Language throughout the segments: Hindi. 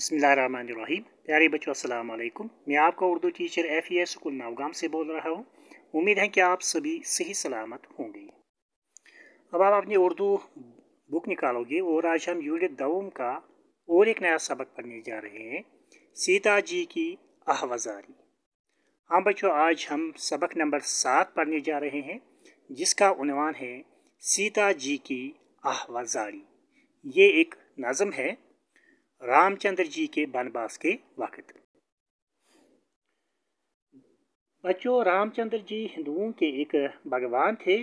बसमीम प्यारे बच्चों अस्सलाम वालेकुम मैं आपका Urdu teacher F E S school Nowgam से बोल रहा हूँ उम्मीद है कि आप सभी सही सलामत होंगे अब आप अपनी उर्दू बुक निकालोगे और आज हम यूनिट दवम का और एक नया सबक पढ़ने जा रहे हैं सीता जी की आहवजारी हाँ बच्चों आज हम सबक नंबर सात पढ़ने जा रहे हैं जिसका उनवान है सीता जी की आहवजारी ये एक नज़म है रामचंद्र जी के वनवास के वक्त बच्चों रामचंद्र जी हिंदुओं के एक भगवान थे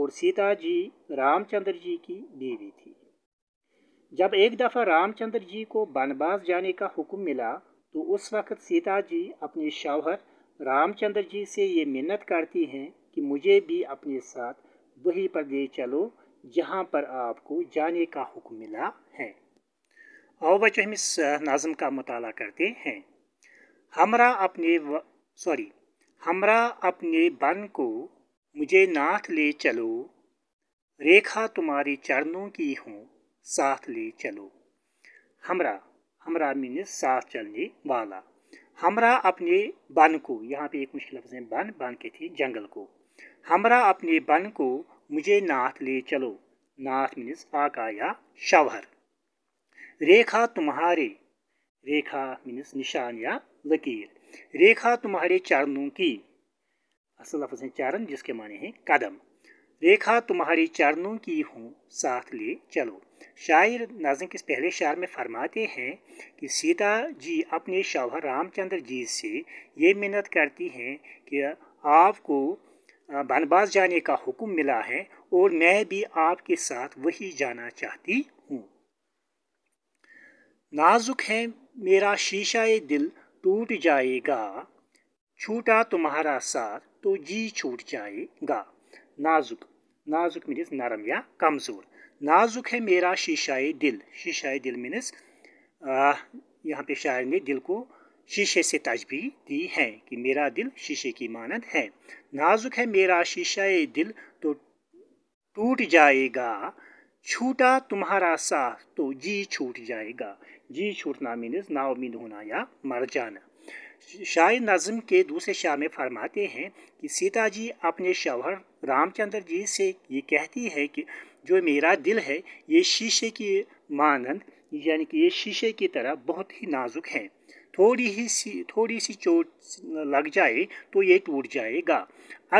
और सीता जी रामचंद्र जी की बीवी थी जब एक दफ़ा रामचंद्र जी को वनवास जाने का हुक्म मिला तो उस वक़्त सीता जी अपने शौहर रामचंद्र जी से ये मिन्नत करती हैं कि मुझे भी अपने साथ वही पर ले चलो जहाँ पर आपको जाने का हुक्म मिला है और बच्चों हम इस नाज़म का मताल करते हैं हमरा अपने सॉरी हमरा अपने बन को मुझे नाथ ले चलो रेखा तुम्हारे चरणों की हो साथ ले चलो हमरा हमरा मीन साथ चलने वाला हमरा अपने बन को यहाँ पे एक मुश्किल लफ्ज़ है बन बन के थे जंगल को हमरा अपने बन को मुझे नाथ ले चलो नाथ मीनस आका या शवहर रेखा तुम्हारे रेखा मीन्स निशान या लकीर रेखा तुम्हारे चरणों की असल लफ्ज है चरण जिसके माने हैं कदम रेखा तुम्हारे चरणों की हूँ साथ ले चलो शायर नाजन के पहले शायर में फरमाते हैं कि सीता जी अपने शौहर रामचंद्र जी से ये मिन्नत करती हैं कि आपको बनबाज जाने का हुक्म मिला है और मैं भी आपके साथ वही जाना चाहती हूँ नाजुक है मेरा शीशा दिल टूट जाएगा छूटा तुम्हारा साथ तो जी छूट जाएगा नाजुक नाजुक मीनस नरम या कमज़ोर नाजुक है मेरा ए दिल ए दिल मीनस यहाँ पे शायर ने दिल को शीशे से तजबी दी है कि मेरा दिल शीशे की मानद है नाजुक है मेरा ए दिल तो टूट जाएगा छूटा तुम्हारा साथ तो जी छूट जाएगा जी छूटना मीनस नाउमीद होना या मर जाना शायर नज़म के दूसरे शाह में फरमाते हैं कि सीता जी अपने शौहर रामचंद्र जी से ये कहती है कि जो मेरा दिल है ये शीशे की मानंद यानी कि ये शीशे की तरह बहुत ही नाजुक है थोड़ी ही सी थोड़ी सी चोट लग जाए तो ये टूट जाएगा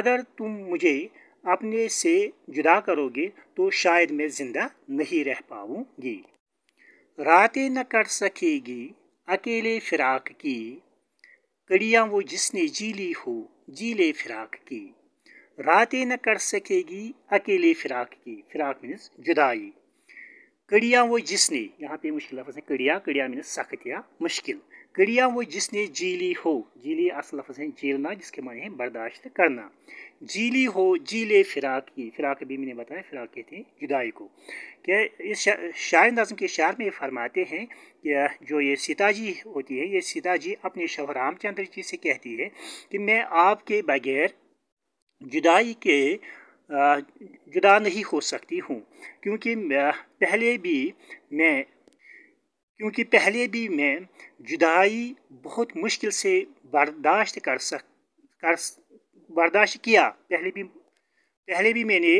अगर तुम मुझे अपने से जुदा करोगे तो शायद मैं जिंदा नहीं रह पाऊंगी रातें न कट सकेगी अकेले फिराक की कड़ियाँ वो जिसने जी ली हो जीले फिराक की रातें न कर सकेगी अकेले फिराक की फिराक मीनस जुदाई कड़ियाँ वो जिसने यहाँ पे मुश्किल लफ्ज़ है कड़िया कड़िया मीनस सख्त या मुश्किल कड़िया वो जिसने जीली हो जीली असल लफज है जीलना जिसके माने हैं बर्दाश्त करना जीली हो जीले फिराक की फिराक भी मैंने बताया फिराक कहते हैं जुदाई को क्या इस शा, शायर नज़म के शायर में ये फरमाते हैं कि जो ये सीता जी होती है ये सीता जी अपने शव रामचंद्र जी से कहती है कि मैं आपके बगैर जुदाई के जुदा नहीं हो सकती हूँ क्योंकि पहले भी मैं क्योंकि पहले भी मैं जुदाई बहुत मुश्किल से बर्दाश्त कर सक कर बर्दाश्त किया पहले भी पहले भी मैंने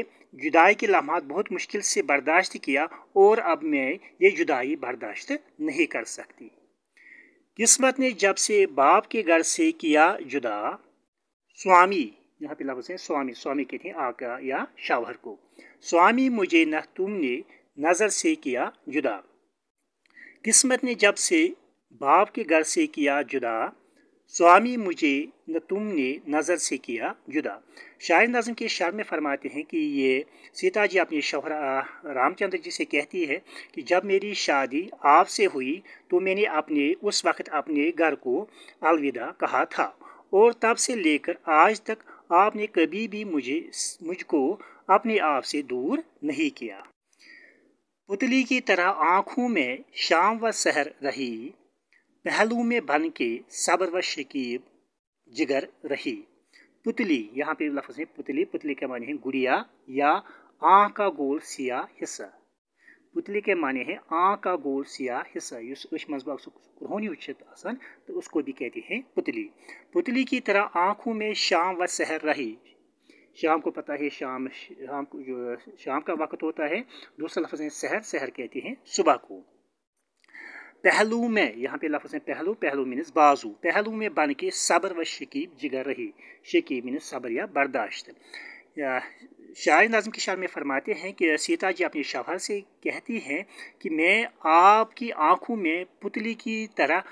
जुदाई के लम्हा बहुत मुश्किल से बर्दाश्त किया और अब मैं ये जुदाई बर्दाश्त नहीं कर सकती किस्मत ने जब से बाप के घर से किया जुदा स्वामी यहाँ पे लफ्ज़ हैं स्वामी स्वामी कहते हैं आका या शावर को स्वामी मुझे न तुमने नज़र से किया जुदा किस्मत ने जब से बाप के घर से किया जुदा स्वामी मुझे न तुमने नज़र से किया जुदा शायर नज़म के शार में फरमाते हैं कि ये सीता जी अपने शोहर रामचंद्र जी से कहती है कि जब मेरी शादी आपसे हुई तो मैंने अपने उस वक्त अपने घर को अलविदा कहा था और तब से लेकर आज तक आपने कभी भी मुझे मुझको अपने आप से दूर नहीं किया पुतली की तरह आँखों में शाम व सहर रही पहलू में बन के सब्र व शकीब जिगर रही पुतली यहाँ पे लफ्ज़ है पुतली पुतली के माने हैं गुड़िया या आँख का गोल सिया हिस्सा पुतली के माने हैं आँख का गोल सिया हिस्सा इस उस मजबा रोहनी उचित आसन तो उसको भी कहते हैं पुतली पुतली की तरह आँखों में शाम व सहर रही शाम को पता है शाम शाम को जो शाम का वक्त होता है दूसरा लफ्ज़ है शहर सहर कहते हैं सुबह को पहलू में यहाँ पे लफ्ज़ है पहलू पहलू मीनस बाजू पहलू में बन के सब्र व शकीब जिगर रही शकीब मीनस सब्र या बर्दाश्त शायर नाजम के शायर में फरमाते हैं कि सीता जी अपने शवहर से कहती हैं कि मैं आपकी आंखों में पुतली की तरह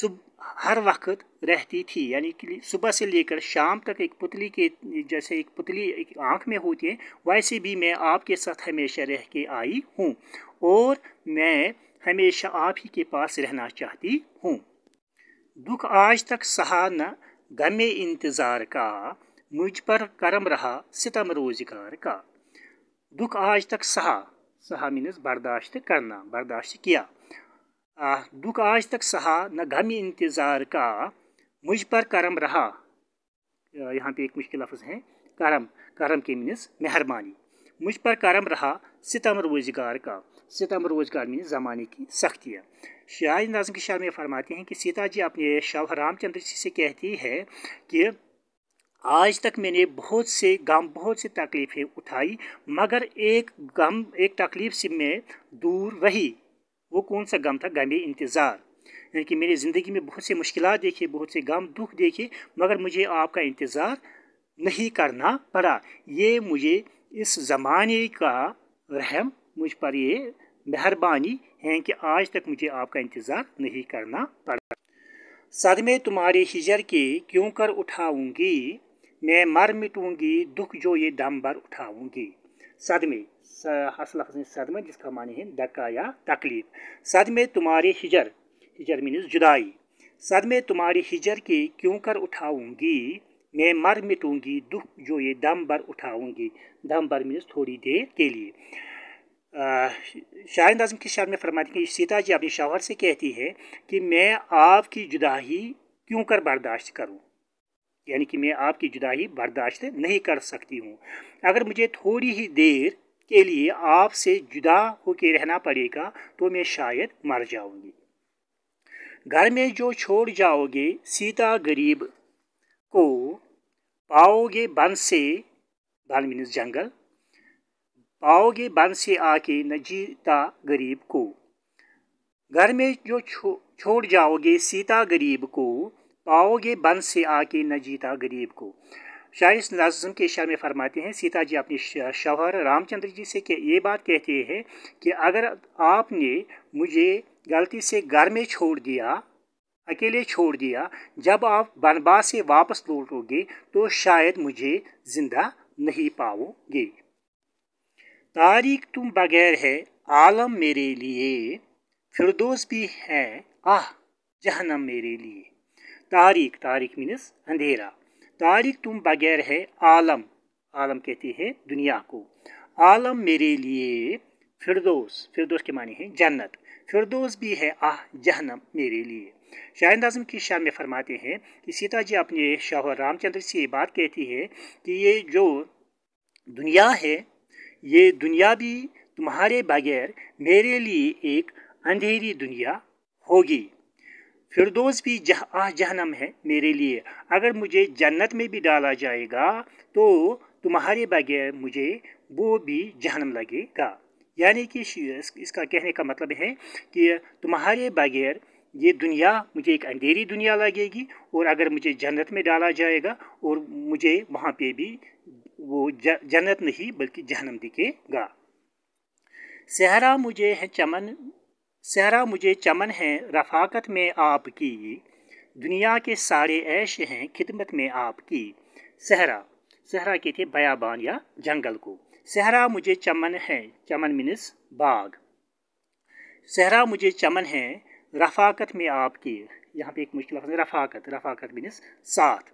सुबह हर वक्त रहती थी यानी कि सुबह से लेकर शाम तक एक पुतली के जैसे एक पुतली एक आँख में होती है वैसे भी मैं आपके साथ हमेशा रह के आई हूँ और मैं हमेशा आप ही के पास रहना चाहती हूँ दुख आज तक सहा न गम इंतज़ार का मुझ पर करम रहा सितम रोज़गार का दुख आज तक सहा सहा मीनस बर्दाश्त करना बर्दाश्त किया दुख आज तक सहा न गम इंतज़ार का मुझ पर करम रहा यहाँ पे एक मुश्किल लफ्ज़ है करम करम के मीनस मेहरबानी मुझ पर करम रहा सितम रोज़गार का सितम रोज़गार मीनस ज़माने की सख्ती है शाह नाजम के शाह में फरमाते हैं कि सीता जी अपने शव रामचंद्र जी से कहती है कि आज तक मैंने बहुत से गम बहुत सी तकलीफ़ें उठाई मगर एक गम एक तकलीफ़ से मैं दूर रही वो कौन सा गम था गम इंतज़ार यानी कि मेरी ज़िंदगी में बहुत से मुश्किल देखे बहुत से गम दुख देखे मगर मुझे आपका इंतज़ार नहीं करना पड़ा ये मुझे इस ज़माने का रहम मुझ पर ये मेहरबानी है कि आज तक मुझे आपका इंतज़ार नहीं करना पड़ा सदमे में तुम्हारे हिजर के क्यों कर उठाऊंगी मैं मर मिटूंगी दुख जो ये दम भर उठाऊंगी सदमे असला सदमे जिसका मानी है धक्का या तकलीफ सदमे तुम्हारे हिजर हिजर मीन्स जुदाई सदमे तुम्हारी हिजर की क्यों कर उठाऊंगी मैं मर मिटूंगी दुख जो ये दम भर उठाऊंगी दम भर मीनस थोड़ी देर के लिए शाहिद आजम की शर्म में फरमाती है सीता जी अपने शौहर से कहती है कि मैं आपकी जुदाई क्यों कर बर्दाश्त करूँ यानी कि मैं आपकी जुदाई बर्दाश्त नहीं कर सकती हूँ अगर मुझे थोड़ी ही देर के लिए आपसे जुदा होकर रहना पड़ेगा तो मैं शायद मर जाऊँगी घर में जो छोड़ जाओगे सीता गरीब को पाओगे बन से बन मीनस जंगल पाओगे बन से आके न जीता गरीब को घर में जो छो, छोड़ जाओगे सीता गरीब को पाओगे बन से आके न जीता गरीब को शायर इस नाजम के शायर में फरमाते हैं सीता जी अपने शौहर रामचंद्र जी से कि ये बात कहते हैं कि अगर आपने मुझे गलती से घर में छोड़ दिया अकेले छोड़ दिया जब आप बनबा से वापस लौटोगे तो शायद मुझे ज़िंदा नहीं पाओगे तारीख तुम बगैर है आलम मेरे लिए फिरदोस भी है आह जहनम मेरे लिए तारीख तारीख मीनस अंधेरा तारीख तुम बगैर है आलम आलम कहती है दुनिया को आलम मेरे लिए फिरदोस फिरदोस के मानी है जन्नत फिरदोस भी है आह जहनम मेरे लिए शाहिंद आजम की शान में फरमाते हैं कि सीता जी अपने शौहर रामचंद्र से ये बात कहती है कि ये जो दुनिया है ये दुनिया भी तुम्हारे बगैर मेरे लिए एक अंधेरी दुनिया होगी फिरदोस भी जह आ जहनम है मेरे लिए अगर मुझे जन्नत में भी डाला जाएगा तो तुम्हारे बगैर मुझे वो भी जहनम लगेगा यानी कि इसका कहने का मतलब है कि तुम्हारे बगैर ये दुनिया मुझे एक अंधेरी दुनिया लगेगी और अगर मुझे जन्नत में डाला जाएगा और मुझे वहाँ पे भी वो जन्नत नहीं बल्कि जहनम दिखेगा सहरा मुझे है चमन सहरा मुझे चमन है रफाकत में आपकी दुनिया के सारे ऐश हैं खिदमत में आपकी सहरा सहरा कहते हैं बयाबान या जंगल को सहरा मुझे चमन है चमन मिनस बाग सहरा मुझे चमन है रफाकत में आपकी यहाँ पे एक मुश्किल रफाकत रफाकत मिनस साथ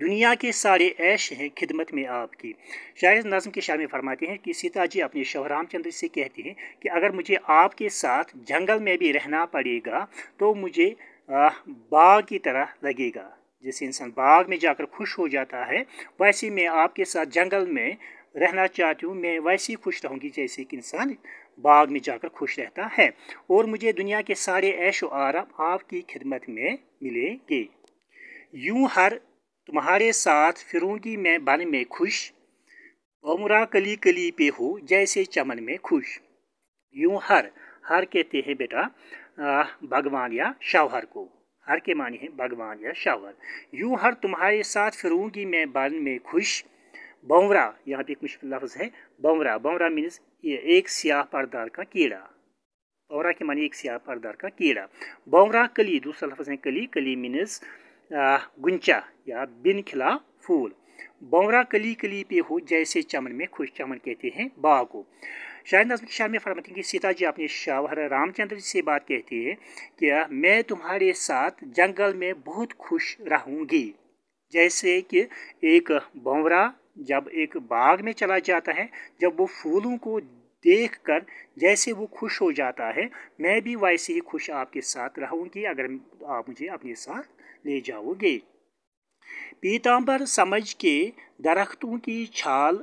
दुनिया के सारे ऐश हैं खिदमत में आपकी शायर नज़म के शायर में फरमाते हैं कि सीता जी अपने शोहर रामचंद्र से कहते हैं कि अगर मुझे आपके साथ जंगल में भी रहना पड़ेगा तो मुझे बाघ की तरह लगेगा जैसे इंसान बाग में जाकर खुश हो जाता है वैसे मैं आपके साथ जंगल में रहना चाहती हूँ मैं वैसे ही खुश रहूँगी जैसे कि इंसान बाग में जाकर खुश रहता है और मुझे दुनिया के सारे ऐश आराम आपकी खिदमत में मिलेंगे यूं हर तुम्हारे साथ फिरूंगी मैं बन में खुश बमरा कली कली पे हो जैसे चमन में खुश यूं हर हर कहते हैं बेटा भगवान या शौहर को हर के माने है भगवान या शावर यूं हर तुम्हारे साथ फिरूंगी मैं बन में खुश बौरा यहाँ पे एक मुश्किल लफ्ज़ है बौरा बौरा मीन्स एक सियाह पर्दार का कीड़ा बौरा के मानी एक सियाह पर्दार का कीड़ा बौरा कली दूसरा लफ्ज़ है कली कली मीन्स गुंचा या बिन खिला फूल बौरा कली कली पे हो जैसे चमन में खुश चमन कहते हैं बा को शायद नजम की शाह में हैं कि सीता जी अपने शावर रामचंद्र जी से बात कहती है कि मैं तुम्हारे साथ जंगल में बहुत खुश रहूँगी जैसे कि एक बौरा जब एक बाग में चला जाता है जब वो फूलों को देख कर जैसे वो खुश हो जाता है मैं भी वैसे ही खुश आपके साथ रहूँगी अगर आप मुझे अपने साथ ले जाओगे पीतांबर समझ के दरख्तों की छाल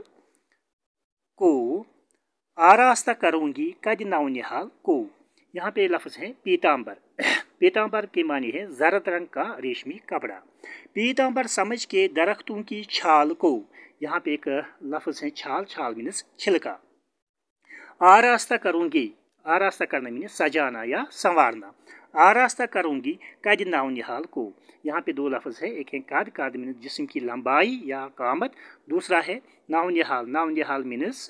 को आरास्ता करूंगी कद नौनिहाल को यहाँ पे लफ्ज़ है पीतांबर पीतांबर के मानी है जरद रंग का रेशमी कपड़ा पीतांबर समझ के दरख्तों की छाल को यहाँ पे एक लफ्ज़ है छाल छाल मीनस छिलका आरास्ता करूँगी आरास्ता करना मीनस सजाना या संवारना आरास्ता करूँगी कद नाव निहाल को यहाँ पे दो लफ्ज़ है एक है कद कद मीनस जिसम की लंबाई या कामत दूसरा है नाव निहाल नाव निहाल मीनस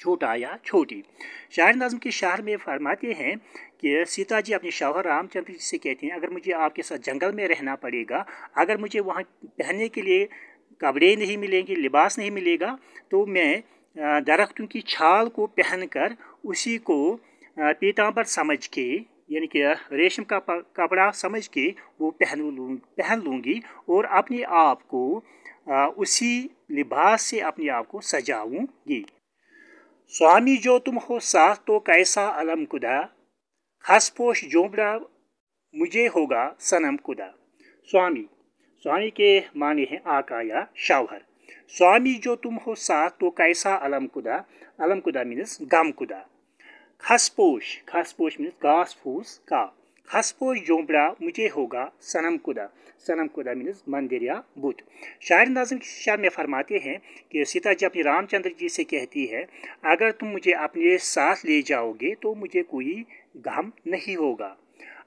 छोटा या छोटी शायर नाजम के शहर में फरमाते हैं कि सीता जी अपने शौहर रामचंद्र जी से कहते हैं अगर मुझे आपके साथ जंगल में रहना पड़ेगा अगर मुझे वहाँ पहनने के लिए कपड़े नहीं मिलेंगे लिबास नहीं मिलेगा तो मैं दरख्तों की छाल को पहनकर उसी को पीताम्बर समझ के यानी कि रेशम का कपड़ा समझ के वो पहन लूँ पहन लूँगी और अपने आप को उसी लिबास से अपने आप को सजाऊँगी स्वामी जो तुम हो सा तो कैसा अलम खुदा खसपोश जोबड़ा मुझे होगा सनम खुदा स्वामी स्वामी के माने हैं आका या शावहर स्वामी जो तुम हो सा तो कैसा अलम खुदा अलम खुदा मीन्स गम खुदा खसपोश खसपोश मीन घास फूस का खसपोश जोबड़ा मुझे होगा सनम खुदा सनम कुदा मीन मंदिर या बुत शायर नाजम की में फरमाते हैं कि सीता जी अपने रामचंद्र जी से कहती है अगर तुम मुझे अपने साथ ले जाओगे तो मुझे कोई गम नहीं होगा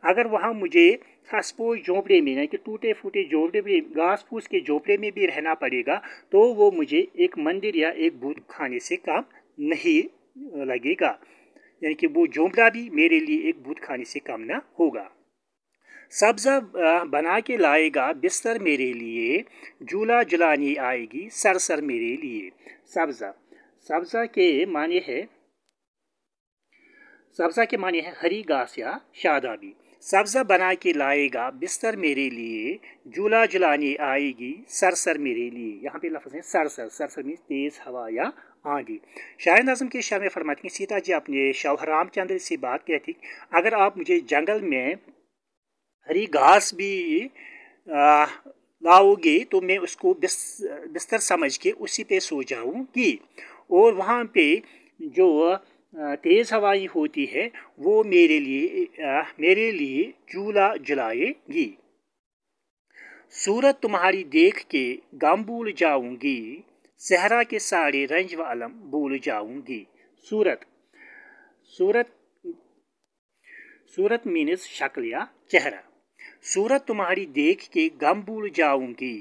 अगर वहाँ मुझे खसपोश झोंपड़े में यानी कि टूटे फूटे झोंपड़े में घास फूस के झोंपड़े में भी रहना पड़ेगा तो वो मुझे एक मंदिर या एक भूत खाने से काम नहीं लगेगा यानी कि वो झोंपड़ा भी मेरे लिए एक भूत खाने से कम ना होगा सब्जा बना के लाएगा बिस्तर मेरे लिए झूला जलाने आएगी सर सर मेरे लिए सब्जा सब्जा के माने है सब्जा के माने है हरी घास या शादाबी सब्जा बना के लाएगा बिस्तर मेरे लिए झूला जलाने आएगी सर सर मेरे लिए यहाँ पे लफ्ज़ है सर सर सर सर मीन तेज़ हवा या हाँ जी शायर के शाह में फरमाती हैं सीता जी अपने शौहर राम चंद्र से बात कह थी अगर आप मुझे जंगल में हरी घास भी लाओगे तो मैं उसको बिस, बिस्तर समझ के उसी पे सो जाऊंगी और वहाँ पे जो तेज़ हवाई होती है वो मेरे लिए मेरे लिए चूल्हा जलाएगी सूरत तुम्हारी देख के गम भूल जाऊंगी सहरा के सारे रंज व आलम भूल जाऊंगी सूरत सूरत सूरत मीनस शक्ल या चेहरा सूरत तुम्हारी देख के गम भूल जाऊंगी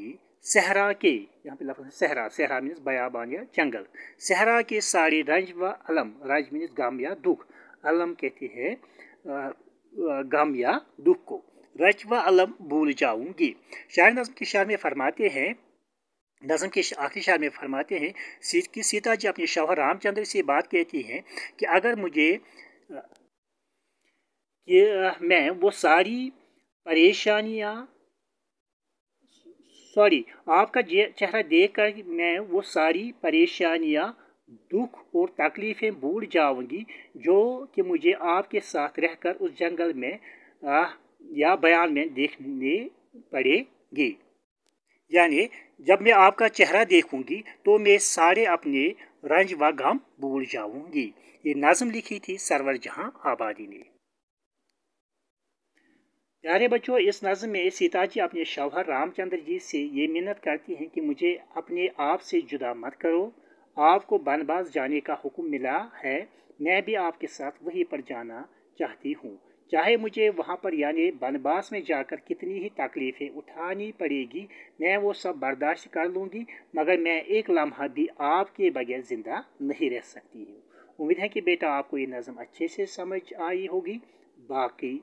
सहरा के यहाँ पे लफ्ज सहरा सहरा मीनस बयाबान या जंगल सहरा के सारे रंज व अलम रंज मीनस गम या दुख अलम कहते हैं गम या दुख को रंज व अलम भूल जाऊंगी शायर नजम के शायर में फरमाते हैं नज़म के आखिरी शार में फरमाते हैं कि सीता जी अपने शौहर रामचंद्र से बात कहती हैं कि अगर मुझे कि मैं वो सारी परेशानियाँ सॉरी आपका चेहरा देख कर मैं वो सारी परेशानियाँ दुख और तकलीफ़ें भूल जाऊंगी जो कि मुझे आपके साथ रहकर उस जंगल में आ, या बयान में देखने पड़ेगी यानी जब मैं आपका चेहरा देखूंगी तो मैं सारे अपने रंज व गम भूल जाऊंगी ये नज़म लिखी थी सरवर जहां आबादी ने प्यारे बच्चों इस नज़म में सीताजी अपने शौहर रामचंद्र जी से ये मिन्नत करती हैं कि मुझे अपने आप से जुदा मत करो आपको बनबाज जाने का हुक्म मिला है मैं भी आपके साथ वहीं पर जाना चाहती हूँ चाहे मुझे वहाँ पर यानी वनवास में जाकर कितनी ही तकलीफ़ें उठानी पड़ेगी मैं वो सब बर्दाश्त कर लूँगी मगर मैं एक लम्हा भी आपके बगैर ज़िंदा नहीं रह सकती हूँ उम्मीद है कि बेटा आपको ये नज़म अच्छे से समझ आई होगी बाकी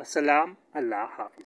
वसलाम अल्लाह हाफि